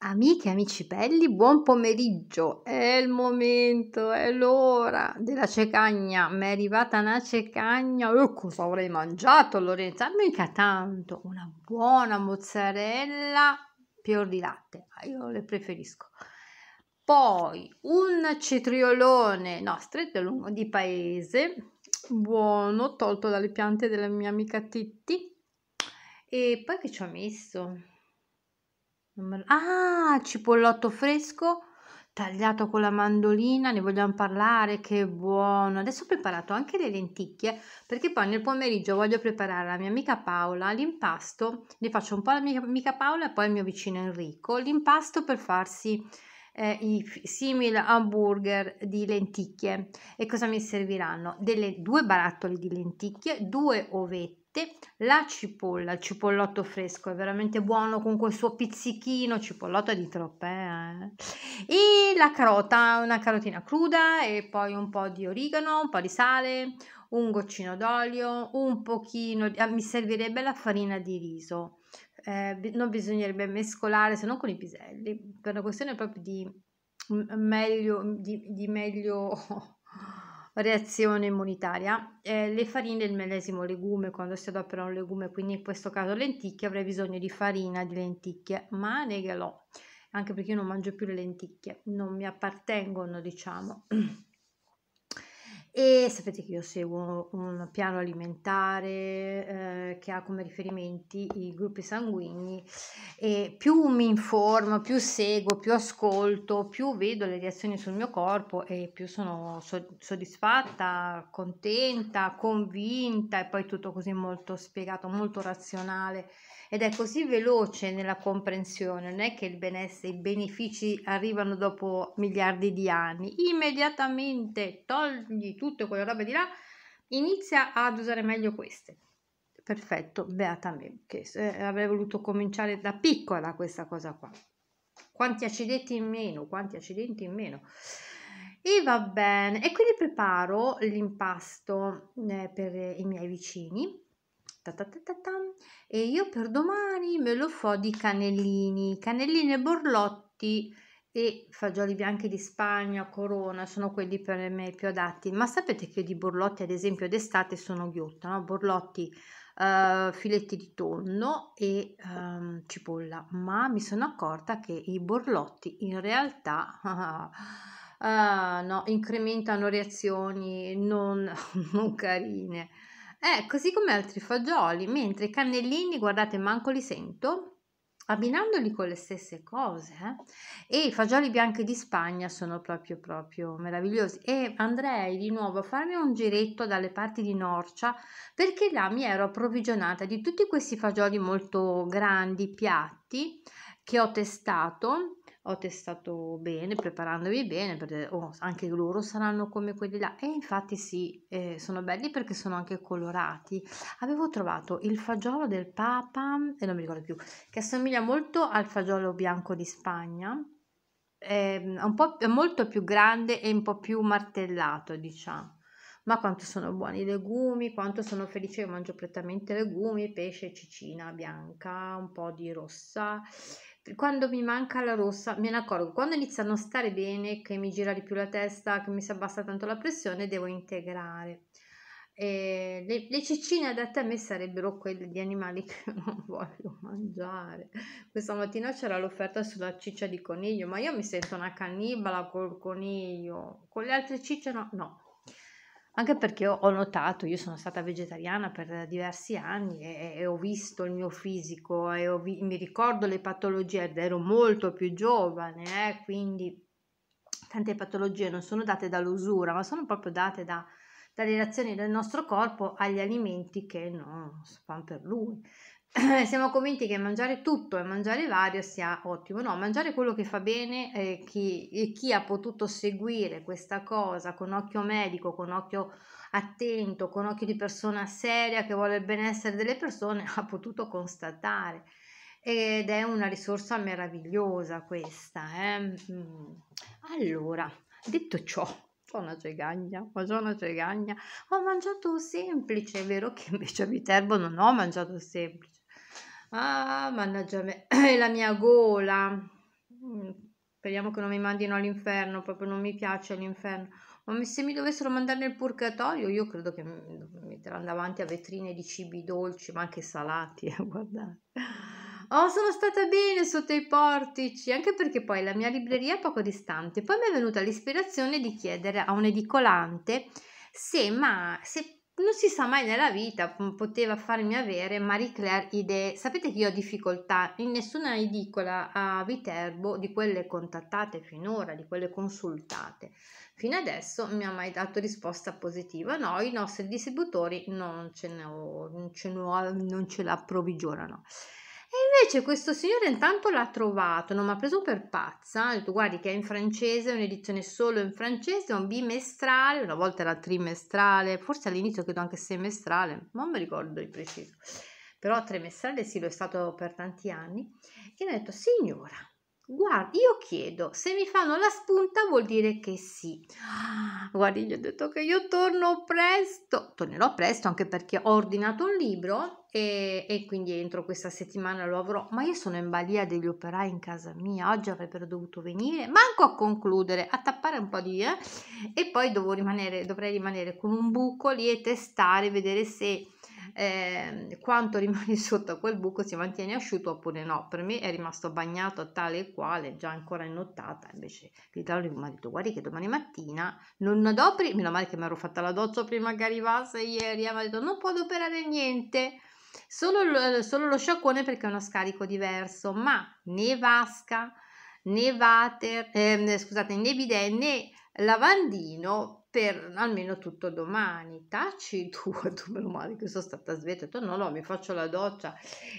Amiche e amici belli, buon pomeriggio. È il momento, è l'ora della cecagna. Mi è arrivata una cecagna. Io uh, cosa avrei mangiato, Lorenza? Mica tanto. Una buona mozzarella fior di latte. Ah, io le preferisco. Poi un cetriolone, no, stretto e lungo, di paese. Buono, tolto dalle piante della mia amica Titti. E poi che ci ho messo? Ah, cipollotto fresco tagliato con la mandolina, ne vogliamo parlare, che buono. Adesso ho preparato anche le lenticchie perché poi nel pomeriggio voglio preparare alla mia amica Paola l'impasto, ne faccio un po' alla mia amica Paola e poi al mio vicino Enrico, l'impasto per farsi eh, i simili hamburger di lenticchie. E cosa mi serviranno? Delle due barattoli di lenticchie, due ovette, latte, la cipolla, il cipollotto fresco, è veramente buono con quel suo pizzichino, cipollotto di troppe, eh? e la carota, una carotina cruda e poi un po' di origano, un po' di sale, un goccino d'olio, un pochino, di, ah, mi servirebbe la farina di riso, eh, non bisognerebbe mescolare se non con i piselli, per una questione proprio di meglio, di, di meglio reazione immunitaria. Eh, le farine del medesimo legume, quando si adopera un legume, quindi in questo caso lenticchie, avrei bisogno di farina di lenticchie, ma ne anche perché io non mangio più le lenticchie, non mi appartengono, diciamo. E sapete che io seguo un piano alimentare eh, che ha come riferimenti i gruppi sanguigni e più mi informo, più seguo, più ascolto, più vedo le reazioni sul mio corpo e più sono so- soddisfatta, contenta, convinta e poi tutto così molto spiegato, molto razionale ed è così veloce nella comprensione, non è che il benessere, i benefici arrivano dopo miliardi di anni, immediatamente togli tutte quelle robe di là, inizia ad usare meglio queste. Perfetto, beata me, che avrei voluto cominciare da piccola questa cosa qua. Quanti accidenti in meno, quanti accidenti in meno. E va bene, e quindi preparo l'impasto eh, per i miei vicini Ta ta ta e io per domani me lo fo di cannellini, cannellini e borlotti e fagioli bianchi di Spagna, corona, sono quelli per me più adatti. Ma sapete che di borlotti, ad esempio, d'estate sono ghiotta, no? Borlotti, uh, filetti di tonno e um, cipolla. Ma mi sono accorta che i borlotti in realtà... uh, no, incrementano reazioni non, non carine. Eh, così come altri fagioli, mentre i cannellini, guardate, manco li sento, abbinandoli con le stesse cose. Eh? E i fagioli bianchi di Spagna sono proprio, proprio meravigliosi. E andrei di nuovo a farmi un giretto dalle parti di Norcia, perché là mi ero approvvigionata di tutti questi fagioli molto grandi, piatti, che ho testato ho testato bene, preparandovi bene, perché oh, anche loro saranno come quelli là. E infatti sì, eh, sono belli perché sono anche colorati. Avevo trovato il fagiolo del Papa, e eh, non mi ricordo più, che assomiglia molto al fagiolo bianco di Spagna. Ehm, è, un po', è molto più grande e un po' più martellato, diciamo. Ma quanto sono buoni i legumi, quanto sono felice che mangio prettamente legumi, pesce, cicina bianca, un po' di rossa quando mi manca la rossa me ne accorgo quando inizia a non stare bene che mi gira di più la testa che mi si abbassa tanto la pressione devo integrare e le, le ciccine adatte a me sarebbero quelle di animali che non voglio mangiare questa mattina c'era l'offerta sulla ciccia di coniglio ma io mi sento una cannibala col coniglio con le altre cicce no no anche perché ho notato, io sono stata vegetariana per diversi anni e, e ho visto il mio fisico e vi, mi ricordo le patologie ed ero molto più giovane, eh, quindi tante patologie non sono date dall'usura, ma sono proprio date da, dalle reazioni del nostro corpo agli alimenti che non fanno per lui. Eh, siamo convinti che mangiare tutto e mangiare vario sia ottimo, no, mangiare quello che fa bene eh, chi, e chi ha potuto seguire questa cosa con occhio medico, con occhio attento, con occhio di persona seria che vuole il benessere delle persone ha potuto constatare ed è una risorsa meravigliosa questa. Eh? Mm. Allora, detto ciò, ho una cegagna, ho una cegagna, ho mangiato semplice, è vero che invece a Viterbo non ho mangiato semplice, Ah, mannaggia me, è la mia gola. Mm, speriamo che non mi mandino all'inferno, proprio non mi piace l'inferno. Ma se mi dovessero mandare nel purgatorio, io credo che mi metteranno davanti a vetrine di cibi dolci, ma anche salati, eh, guardate. Oh, sono stata bene sotto i portici, anche perché poi la mia libreria è poco distante. Poi mi è venuta l'ispirazione di chiedere a un edicolante se, ma, se non si sa mai nella vita, mhmm, poteva farmi avere Marie Claire idee. Sapete che io ho difficoltà in nessuna edicola a Viterbo di quelle contattate finora, di quelle consultate. Fino adesso mi ha mai dato risposta positiva. No, i nostri distributori non ce, ne ho, non ce, ne ho, non ce l'approvvigionano. E invece questo signore intanto l'ha trovato, non mi ha preso per pazza, ha detto guardi che è in francese, è un'edizione solo in francese, è un bimestrale, una volta era trimestrale, forse all'inizio credo anche semestrale, non mi ricordo di preciso, però trimestrale sì, lo è stato per tanti anni, e ha detto signora, Guarda, io chiedo, se mi fanno la spunta vuol dire che sì. guardi, gli ho detto che io torno presto, tornerò presto anche perché ho ordinato un libro e, e quindi entro questa settimana lo avrò, ma io sono in balia degli operai in casa mia, oggi avrebbero dovuto venire, manco a concludere, a tappare un po' di... Eh, e poi rimanere, dovrei rimanere con un buco lì e testare, vedere se eh, quanto rimane sotto a quel buco si mantiene asciutto oppure no. Per me è rimasto bagnato tale e quale, già ancora in nottata invece l'italiano mi ha detto guardi che domani mattina non adopri, meno male che mi ero fatta la doccia prima che arrivasse ieri, eh, mi ha detto non può adoperare niente. Solo, eh, solo lo sciacquone perché è uno scarico diverso, ma né vasca né water, eh, scusate, né bidet né lavandino per almeno tutto domani. Taci tu, tu meno male che sono stata svegliata. ho no no, mi faccio la doccia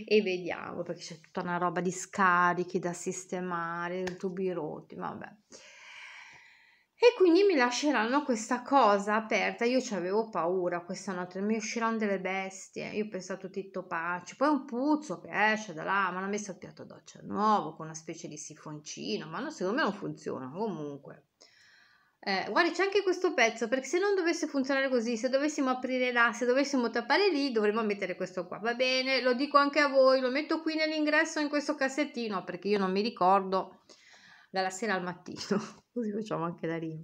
e vediamo, perché c'è tutta una roba di scarichi da sistemare, tubi rotti, vabbè. E quindi mi lasceranno questa cosa aperta. Io ci avevo paura questa notte, mi usciranno delle bestie. Io ho pensato Titto Paci. Poi un puzzo che esce da là, ma hanno messo il piatto doccia nuovo con una specie di sifoncino. Ma no, secondo me non funziona comunque. Eh, guarda, c'è anche questo pezzo, perché se non dovesse funzionare così, se dovessimo aprire là, se dovessimo tappare lì, dovremmo mettere questo qua. Va bene, lo dico anche a voi, lo metto qui nell'ingresso in questo cassettino, perché io non mi ricordo dalla sera al mattino. Così facciamo anche la rima.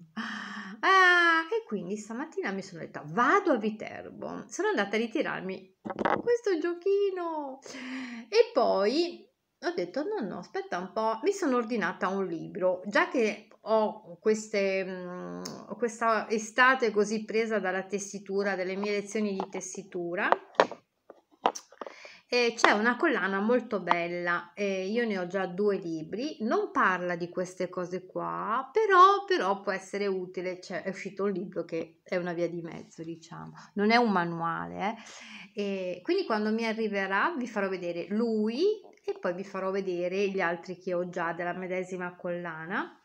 Ah, e quindi stamattina mi sono detta, vado a Viterbo. Sono andata a ritirarmi questo giochino. E poi ho detto no no aspetta un po' mi sono ordinata un libro già che ho queste, mm, questa estate così presa dalla tessitura, delle mie lezioni di tessitura. E c'è una collana molto bella, eh, io ne ho già due libri, non parla di queste cose qua, però, però può essere utile, cioè, è uscito un libro che è una via di mezzo, diciamo, non è un manuale. Eh. quindi quando mi arriverà vi farò vedere lui e poi vi farò vedere gli altri che ho già della medesima collana.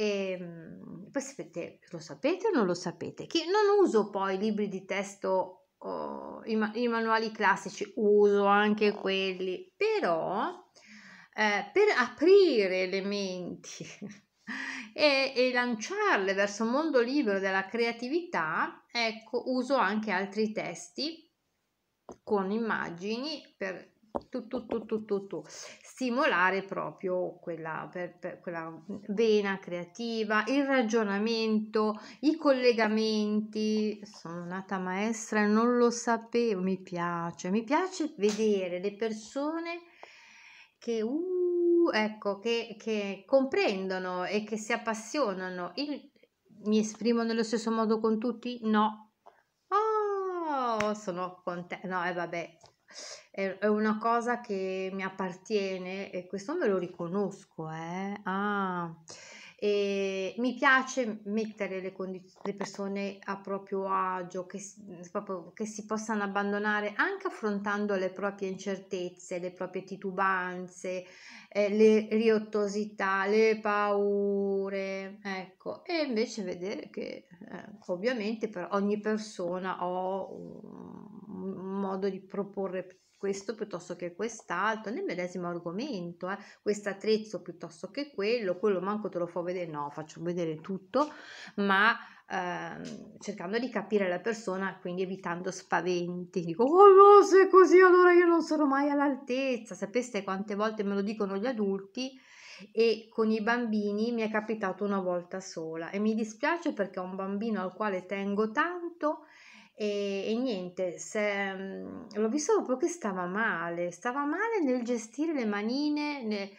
E, ehm, poi sapete, lo sapete o non lo sapete? Che non uso poi libri di testo, oh, i, ma- i, manuali classici, uso anche quelli, però eh, per aprire le menti e, e lanciarle verso il mondo libero della creatività, ecco, uso anche altri testi con immagini per tu, tu, tu, tu, tu, stimolare proprio quella, per, per quella vena creativa, il ragionamento, i collegamenti. Sono nata maestra e non lo sapevo, mi piace, mi piace vedere le persone che, uh, ecco, che, che comprendono e che si appassionano. Il, mi esprimo nello stesso modo con tutti? No. Oh, sono contenta. No, e eh, vabbè, è, una cosa che mi appartiene e questo me lo riconosco. Eh? Ah, mi piace mettere le, condiz- le, persone a proprio agio, che si, proprio, che si possano abbandonare anche affrontando le proprie incertezze, le proprie titubanze, eh, le riottosità, le paure. Ecco, e invece vedere che eh, ovviamente per ogni persona ho un un modo di proporre questo piuttosto che quest'altro, nel medesimo argomento, eh? questo attrezzo piuttosto che quello, quello manco te lo fa vedere, no, faccio vedere tutto, ma ehm, cercando di capire la persona, quindi evitando spaventi, dico, oh no, se è così allora io non sono mai all'altezza, sapeste quante volte me lo dicono gli adulti? e con i bambini mi è capitato una volta sola e mi dispiace perché è un bambino al quale tengo tanto e, e niente, se, mhmm, l'ho visto proprio che stava male, stava male nel gestire le manine, ne,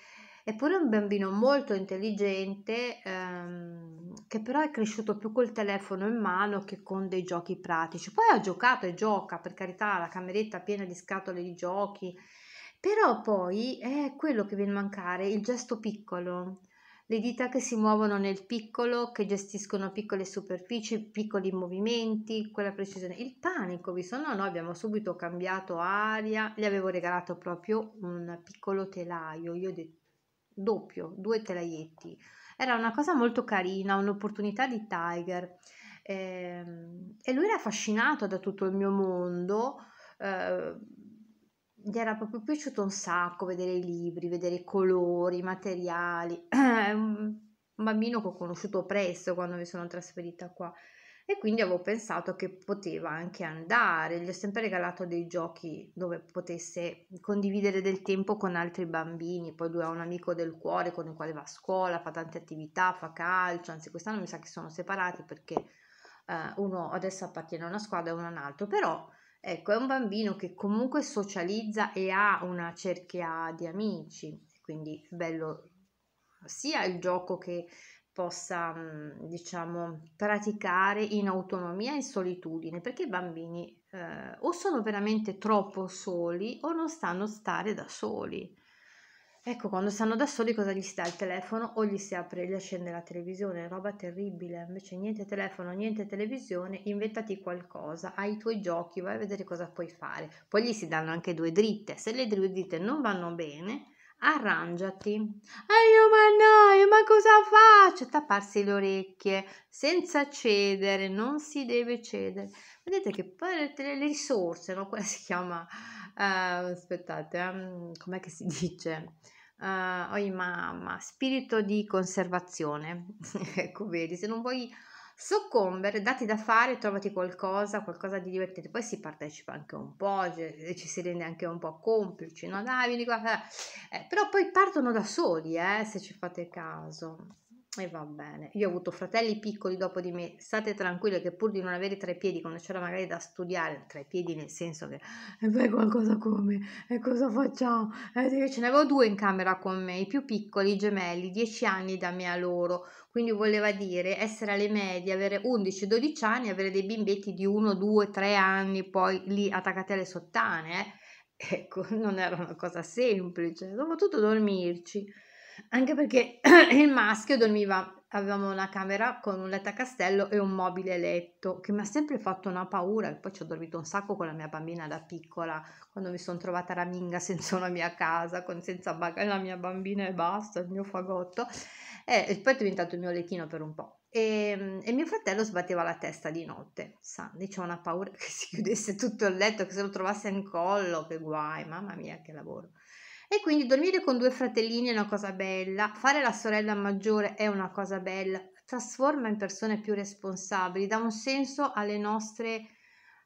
eppure è un bambino molto intelligente ehm, che però è cresciuto più col telefono in mano che con dei giochi pratici. Poi ha giocato e gioca, per carità, la cameretta piena di scatole di giochi, però poi è quello che viene a mancare, il gesto piccolo le dita che si muovono nel piccolo, che gestiscono piccole superfici, piccoli movimenti, quella precisione. Il panico, vi sono, No, abbiamo subito cambiato aria, gli avevo regalato proprio un piccolo telaio, io ho detto doppio, due telaietti. Era una cosa molto carina, un'opportunità di Tiger. Eh, e lui era affascinato da tutto il mio mondo. Eh, gli era proprio piaciuto un sacco vedere i libri, vedere i colori, i materiali. È un bambino che ho conosciuto presto quando mi sono trasferita qua e quindi avevo pensato che poteva anche andare. Gli ho sempre regalato dei giochi dove potesse condividere del tempo con altri bambini. Poi lui ha un amico del cuore con il quale va a scuola, fa tante attività, fa calcio, anzi quest'anno mi sa che sono separati perché eh, uno adesso appartiene a una squadra e uno a un altro, però Ecco, è un bambino che comunque socializza e ha una cerchia di amici, quindi bello sia il gioco che possa, diciamo, praticare in autonomia e in solitudine, perché i bambini eh, o sono veramente troppo soli o non sanno stare da soli. Ecco, quando stanno da soli cosa gli sta il telefono o gli si apre, gli accende la televisione, roba terribile, invece niente telefono, niente televisione, inventati qualcosa, hai i tuoi giochi, vai a vedere cosa puoi fare. Poi gli si danno anche due dritte, se le due dritte non vanno bene, arrangiati. E io oh, ma no, ma cosa faccio? Tapparsi le orecchie, senza cedere, non si deve cedere. Vedete che poi le risorse, no? Quella si chiama eh, aspettate, um, com'è che si dice? Uh, oi mamma, spirito di conservazione. ecco, vedi, se non vuoi soccombere, dati da fare, trovati qualcosa, qualcosa di divertente. Poi si partecipa anche un po', cioè, eh, ci si rende anche un po' complici, no? Dai, vieni qua. Eh, però poi partono da soli, eh, se ci fate caso. E va bene, io ho avuto fratelli piccoli dopo di me, state tranquille che pur di non avere tre piedi, quando c'era magari da studiare, tre piedi nel senso che e eh, fai qualcosa come, e cosa facciamo? E eh, ce ne avevo due in camera con me, i più piccoli, i gemelli, dieci anni da me a loro, quindi voleva dire essere alle medie, avere 11-12 anni, avere dei bimbetti di 1, 2, 3 anni, poi lì attaccati alle sottane, eh? ecco, non era una cosa semplice, dopo tutto dormirci. Anche perché il maschio dormiva, avevamo una camera con un letto a castello e un mobile letto, che mi ha sempre fatto una paura, e poi ci ho dormito un sacco con la mia bambina da piccola, quando mi sono trovata raminga senza una mia casa, con, senza bag- la mia bambina e basta, il mio fagotto, e, eh, e poi è diventato il mio lettino per un po'. E, ehm, e, mio fratello sbatteva la testa di notte, sa, diceva una paura che si chiudesse tutto il letto, che se lo trovasse in collo, che guai, mamma mia che lavoro. E quindi dormire con due fratellini è una cosa bella, fare la sorella maggiore è una cosa bella, trasforma in persone più responsabili, dà un senso alle nostre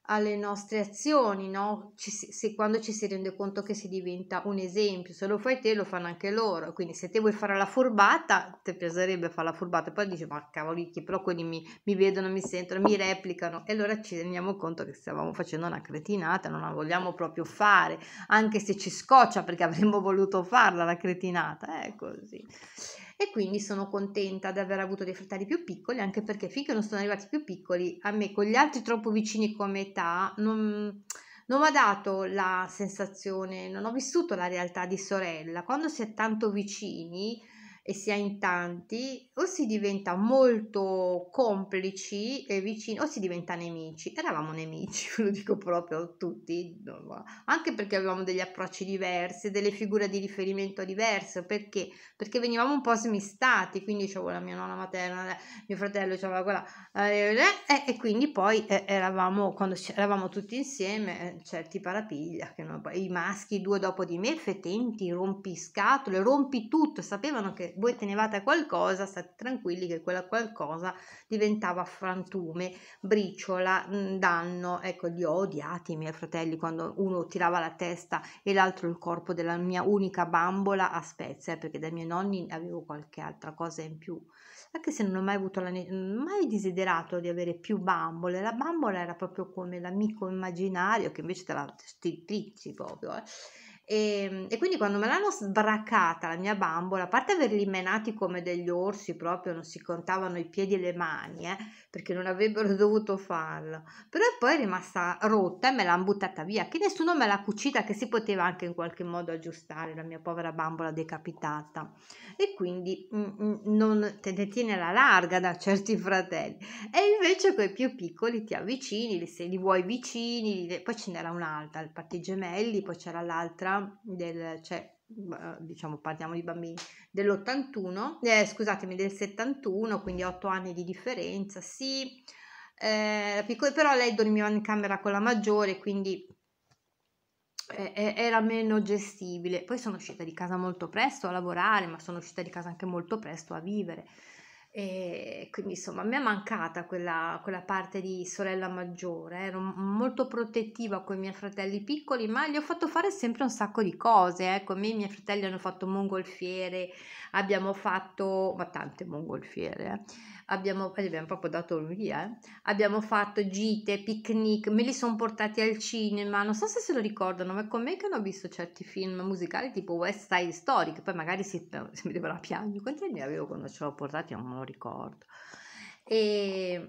alle nostre azioni, no? Ci, se, quando ci si rende conto che si diventa un esempio, se lo fai te lo fanno anche loro, quindi se te vuoi fare la furbata, ti piacerebbe fare la furbata, poi dici ma cavolicchi, però quelli mi, mi, vedono, mi sentono, mi replicano e allora ci rendiamo conto che stavamo facendo una cretinata, non la vogliamo proprio fare, anche se ci scoccia perché avremmo voluto farla la cretinata, è eh, così e quindi sono contenta di aver avuto dei fratelli più piccoli anche perché finché non sono arrivati più piccoli a me con gli altri troppo vicini come età non, non mi ha dato la sensazione, non ho vissuto la realtà di sorella. Quando si è tanto vicini e si è in tanti, o si diventa molto complici e vicini, o si diventa nemici. Eravamo nemici, lo dico proprio a tutti, anche perché avevamo degli approcci diversi, delle figure di riferimento diverse, perché? Perché venivamo un po' smistati, quindi c'avevo la mia nonna materna, mio fratello c'aveva quella, eh, eh, eh e quindi poi eh, eravamo, quando eravamo tutti insieme, certi parapiglia, non, i maschi due dopo di me, fetenti, rompiscatole, rompi tutto, sapevano che voi tenevate qualcosa, state tranquilli che quella qualcosa diventava frantume, briciola, mm, danno. Ecco, li ho oh, odiati i miei fratelli quando uno tirava la testa e l'altro il corpo della mia unica bambola a spezze, eh, perché dai miei nonni avevo qualche altra cosa in più. Anche se non ho mai avuto la ne- mai desiderato di avere più bambole, la bambola era proprio come l'amico immaginario che invece te la strittrici proprio. Eh e, ehm, e, quindi quando me l'hanno sbraccata la mia bambola, a parte averli menati come degli orsi proprio, non si contavano i piedi e le mani, eh, perché non avrebbero dovuto farlo, però poi è rimasta rotta e me l'hanno buttata via, che nessuno me l'ha cucita, che si poteva anche in qualche modo aggiustare la mia povera bambola decapitata. E quindi mh, mm, mm, non te ne tiene la larga da certi fratelli. E invece con i più piccoli ti avvicini, se li vuoi vicini, li... poi ce n'era un'altra, il party gemelli, poi c'era l'altra del, cioè, diciamo parliamo di bambini dell'81, eh, scusatemi, del 71, quindi 8 anni di differenza, sì, eh, piccola, però lei dormiva in camera con la maggiore, quindi eh, eh, era meno gestibile. Poi sono uscita di casa molto presto a lavorare, ma sono uscita di casa anche molto presto a vivere. E quindi insomma mi è mancata quella, quella parte di sorella maggiore, ero molto protettiva con i miei fratelli piccoli, ma gli ho fatto fare sempre un sacco di cose, ecco, eh. me i miei fratelli hanno fatto mongolfiere, abbiamo fatto, ma tante mongolfiere, eh abbiamo, eh, abbiamo proprio dato via, eh? abbiamo fatto gite, picnic, me li sono portati al cinema, non so se se lo ricordano, ma è con me che hanno visto certi film musicali tipo West Side Story, che poi magari si, eh, si vedeva la piangere, quanti anni avevo quando ce l'ho portati, non me lo ricordo. E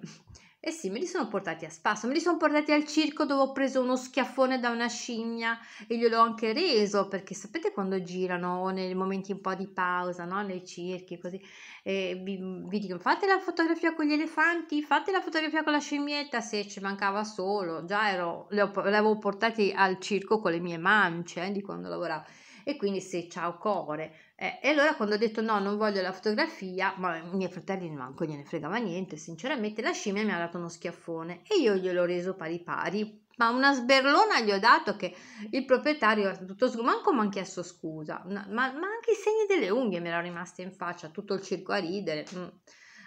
e eh sì, me li sono portati a spasso, me li sono portati al circo dove ho preso uno schiaffone da una scimmia e gliel'ho anche reso, perché sapete quando girano o nei momenti un po' di pausa, no? Nei circhi, così, e vi, vi dicono fate la fotografia con gli elefanti, fate la fotografia con la scimmietta, se ci mancava solo, già ero, le, le avevo portati al circo con le mie mance eh, di quando lavoravo e quindi se ciao core. Eh, e allora quando ho detto no, non voglio la fotografia, ma i miei fratelli manco gliene fregava niente, sinceramente la scimmia mi ha dato uno schiaffone e io gliel'ho reso pari pari. Ma una sberlona gli ho dato che il proprietario, tutto sgomanco, mi ha chiesto scusa, ma, ma, anche i segni delle unghie mi erano rimasti in faccia, tutto il circo a ridere. Mm.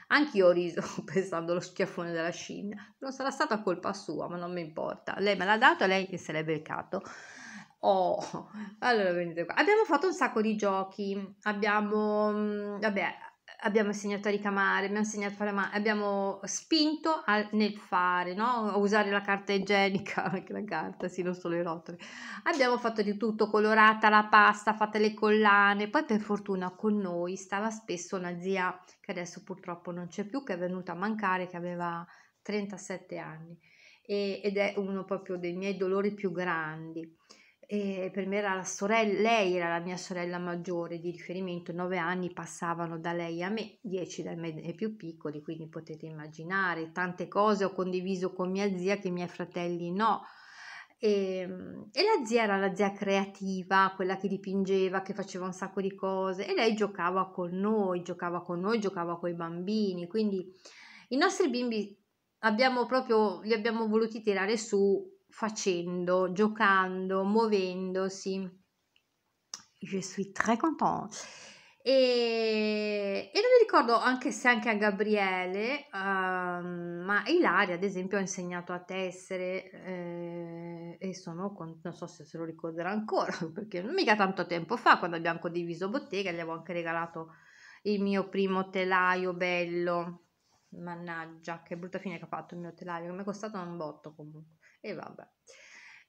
Anch'io ho riso pensando allo schiaffone della scimmia. Non sarà stata colpa sua, ma non mi importa. Lei me l'ha dato e lei se l'è beccato. Oh, allora venite qua. Abbiamo fatto un sacco di giochi, abbiamo, mm, vabbè, abbiamo insegnato a ricamare, abbiamo insegnato a fare male, abbiamo spinto a, nel fare, no? A usare la carta igienica, anche la carta, sì, non solo i rotoli. Abbiamo fatto di tutto, colorata la pasta, fatte le collane. Poi per fortuna con noi stava spesso una zia che adesso purtroppo non c'è più, che è venuta a mancare, che aveva 37 anni e, ed è uno proprio dei miei dolori più grandi e per me era la sorella, lei era la mia sorella maggiore di riferimento, nove anni passavano da lei a me, dieci da me più piccoli, quindi potete immaginare, tante cose ho condiviso con mia zia che i miei fratelli no. E, ehm, e, la zia era la zia creativa, quella che dipingeva, che faceva un sacco di cose e lei giocava con noi, giocava con noi, giocava con i bambini, quindi i nostri bimbi abbiamo proprio, li abbiamo voluti tirare su facendo, giocando, muovendosi. Je suis très contente. E, e, non mi ricordo anche se anche a Gabriele, um, ma Ilaria ad esempio ha insegnato a tessere eh, e sono, con, non so se se lo ricorderà ancora, perché non mica tanto tempo fa quando abbiamo condiviso bottega, gli avevo anche regalato il mio primo telaio bello, mannaggia che brutta fine che ha fatto il mio telaio, mi è costato un botto comunque. E vabbè.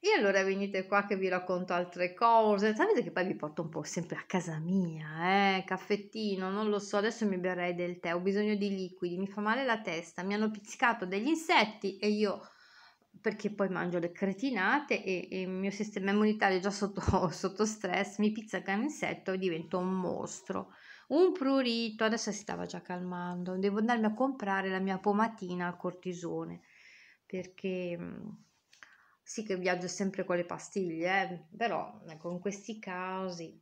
E allora venite qua che vi racconto altre cose. Sapete che poi vi porto un po' sempre a casa mia, eh? Caffettino, non lo so, adesso mi berrei del tè, ho bisogno di liquidi, mi fa male la testa, mi hanno pizzicato degli insetti e io perché poi mangio le cretinate e, e il mio sistema immunitario è già sotto, sotto stress, mi pizzica un insetto e divento un mostro. Un prurito, adesso si stava già calmando, devo andarmi a comprare la mia pomatina al cortisone perché mm, sì che viaggio sempre con le pastiglie, però eh, con questi casi...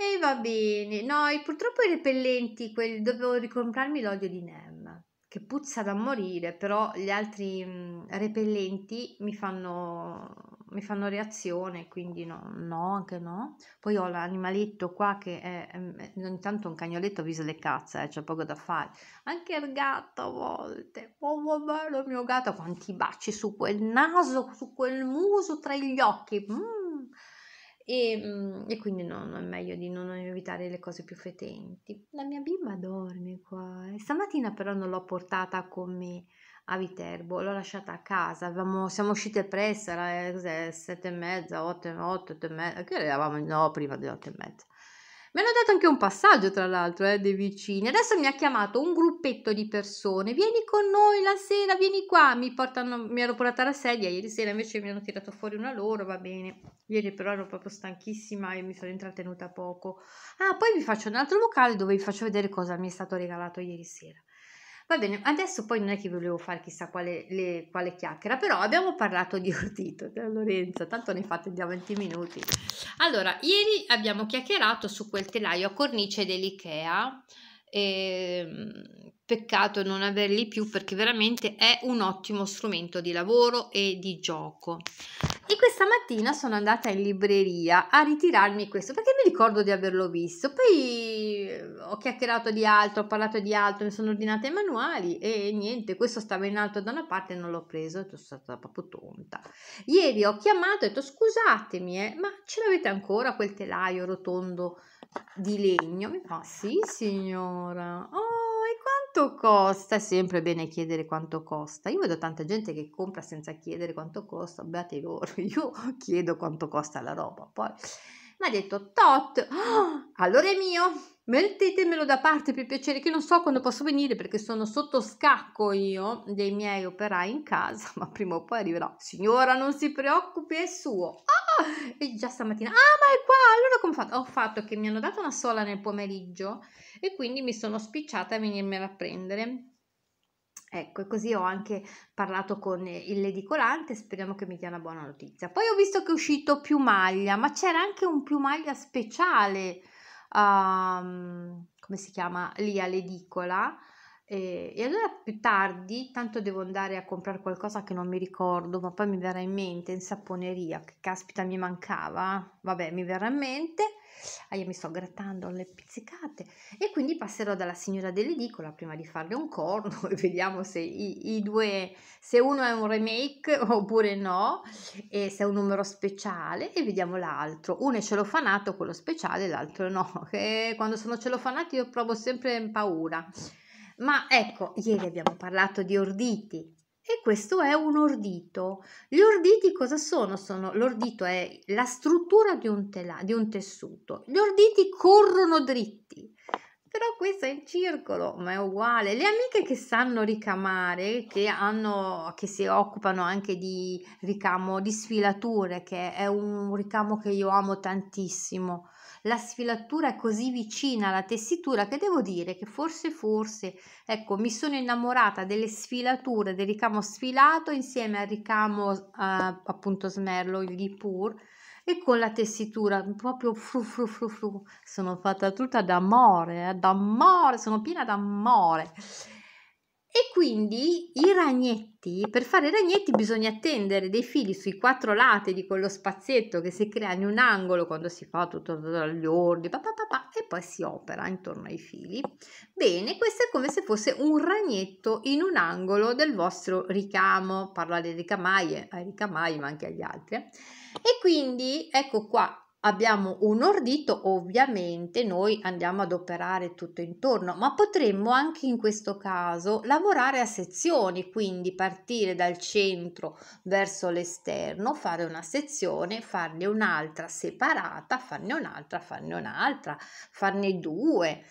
E va bene, no, purtroppo i repellenti, quelli, dovevo ricomprarmi l'olio di NEM, che puzza da morire, però gli altri mh, mm, repellenti mi fanno mi fanno reazione, quindi no, no, anche no. Poi ho l'animaletto qua che è, ehm, è ogni tanto un cagnoletto viso le cazze, eh, c'è poco da fare. Anche il gatto a volte, oh bello il mio gatto, quanti baci su quel naso, su quel muso, tra gli occhi. Mm. E, mm, e, quindi no, no, è meglio di non evitare le cose più fetenti. La mia bimba dorme qua, eh. stamattina però non l'ho portata con me a Viterbo, l'ho lasciata a casa, avevamo, siamo uscite presto, era eh, cos'è, sette e mezza, otto, otto, otto e mezza, che eravamo, no, prima delle otto e mezza. Mi hanno dato anche un passaggio, tra l'altro, eh, dei vicini. Adesso mi ha chiamato un gruppetto di persone. Vieni con noi la sera, vieni qua. Mi, portano, mi hanno portata la sedia ieri sera, invece mi hanno tirato fuori una loro, va bene. Ieri però ero proprio stanchissima e mi sono intrattenuta poco. Ah, poi vi faccio un altro locale dove vi faccio vedere cosa mi è stato regalato ieri sera. Va bene, adesso poi non è che volevo fare chissà quale, le, quale chiacchiera, però abbiamo parlato di Ortito, da eh, Lorenzo, tanto ne fate già 20 minuti. Allora, ieri abbiamo chiacchierato su quel telaio a cornice dell'IKEA, e, ehm, peccato non averli più perché veramente è un ottimo strumento di lavoro e di gioco. E questa mattina sono andata in libreria a ritirarmi questo perché mi ricordo di averlo visto. Poi eh, ho chiacchierato di altro, ho parlato di altro, mi sono ordinata i manuali e niente, questo stava in alto da una parte e non l'ho preso, sono stata proprio tonta. Ieri ho chiamato e ho detto scusatemi, eh, ma ce l'avete ancora quel telaio rotondo di legno? Mi fa sì signora. Oh, quanto costa? È sempre bene chiedere quanto costa. Io vedo tanta gente che compra senza chiedere quanto costa, beati loro. Io chiedo quanto costa la roba, poi mi ha detto tot. Oh, allora è mio. Mettetemelo da parte per piacere, che non so quando posso venire perché sono sotto scacco io dei miei operai in casa, ma prima o poi arriverò. Signora, non si preoccupi, è suo. Ah! E già stamattina, ah ma è qua, allora come ho fatto? Ho fatto che mi hanno dato una sola nel pomeriggio e quindi mi sono spicciata a venirmela a prendere. Ecco, e così ho anche parlato con il ledicolante, speriamo che mi dia una buona notizia. Poi ho visto che è uscito più maglia, ma c'era anche un più maglia speciale, um, come si chiama, lì all'edicola, e, e allora più tardi, tanto devo andare a comprare qualcosa che non mi ricordo, ma poi mi verrà in mente in saponeria, che caspita mi mancava, vabbè mi verrà in mente, ah, io mi sto grattando le pizzicate e quindi passerò dalla signora dell'edicola prima di farle un corno e vediamo se i, i due, se uno è un remake oppure no, e se è un numero speciale e vediamo l'altro, uno è celofanato quello speciale, l'altro no, e eh, quando sono celofanati io provo sempre paura. Ma ecco, ieri abbiamo parlato di orditi, e questo è un ordito. Gli orditi cosa sono? sono l'ordito è la struttura di un, tela, di un, tessuto. Gli orditi corrono dritti. Però questo è in circolo, ma è uguale. Le amiche che sanno ricamare, che, hanno, che si occupano anche di ricamo di sfilature, che è un ricamo che io amo tantissimo, la sfilatura è così vicina alla tessitura che devo dire che forse forse ecco mi sono innamorata delle sfilature del ricamo sfilato insieme al ricamo eh, appunto smerlo il ghipur e con la tessitura proprio fru fru fru fru sono fatta tutta d'amore eh, d'amore sono piena d'amore e quindi i ragnetti, per fare i ragnetti bisogna tendere dei fili sui quattro lati di quello spazietto che si crea in un angolo quando si fa tutto gli ordi, pa, pa, pa, e poi si opera intorno ai fili. Bene, questo è come se fosse un ragnetto in un angolo del vostro ricamo, parlo alle ricamaie, ai ricamai ma anche agli altri. Eh. E quindi ecco qua abbiamo un ordito, ovviamente noi andiamo ad operare tutto intorno, ma potremmo anche in questo caso lavorare a sezioni, quindi partire dal centro verso l'esterno, fare una sezione, farne un'altra separata, farne un'altra, farne un'altra, farne due,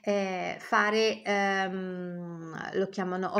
eh, fare, ehm, lo chiamano